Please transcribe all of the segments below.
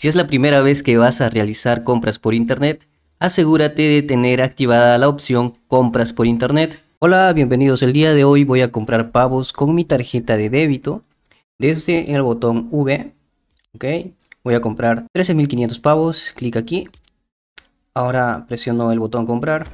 Si es la primera vez que vas a realizar compras por Internet, asegúrate de tener activada la opción Compras por Internet. Hola, bienvenidos. El día de hoy voy a comprar pavos con mi tarjeta de débito desde el botón V. voy a comprar 13.500 pavos. Clic aquí. Ahora presiono el botón comprar.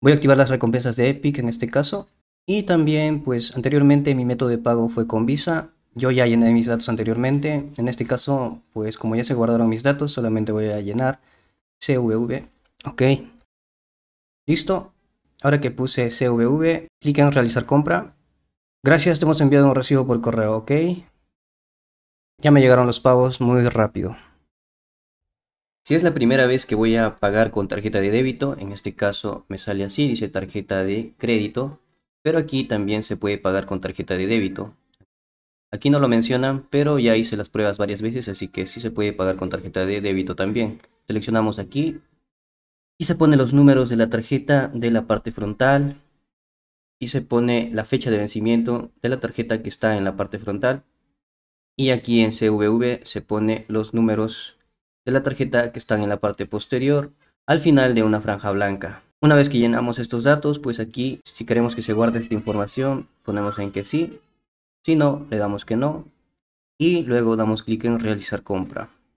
Voy a activar las recompensas de Epic en este caso. Y también, pues anteriormente mi método de pago fue con Visa. Yo ya llené mis datos anteriormente, en este caso, pues como ya se guardaron mis datos, solamente voy a llenar CVV. Ok. Listo. Ahora que puse CVV, clic en realizar compra. Gracias, te hemos enviado un recibo por correo, ok. Ya me llegaron los pagos muy rápido. Si es la primera vez que voy a pagar con tarjeta de débito, en este caso me sale así, dice tarjeta de crédito, pero aquí también se puede pagar con tarjeta de débito. Aquí no lo mencionan, pero ya hice las pruebas varias veces, así que sí se puede pagar con tarjeta de débito también. Seleccionamos aquí y se pone los números de la tarjeta de la parte frontal y se pone la fecha de vencimiento de la tarjeta que está en la parte frontal. Y aquí en CVV se pone los números de la tarjeta que están en la parte posterior al final de una franja blanca. Una vez que llenamos estos datos, pues aquí si queremos que se guarde esta información, ponemos en que sí si no, le damos que no. Y luego damos clic en realizar compra.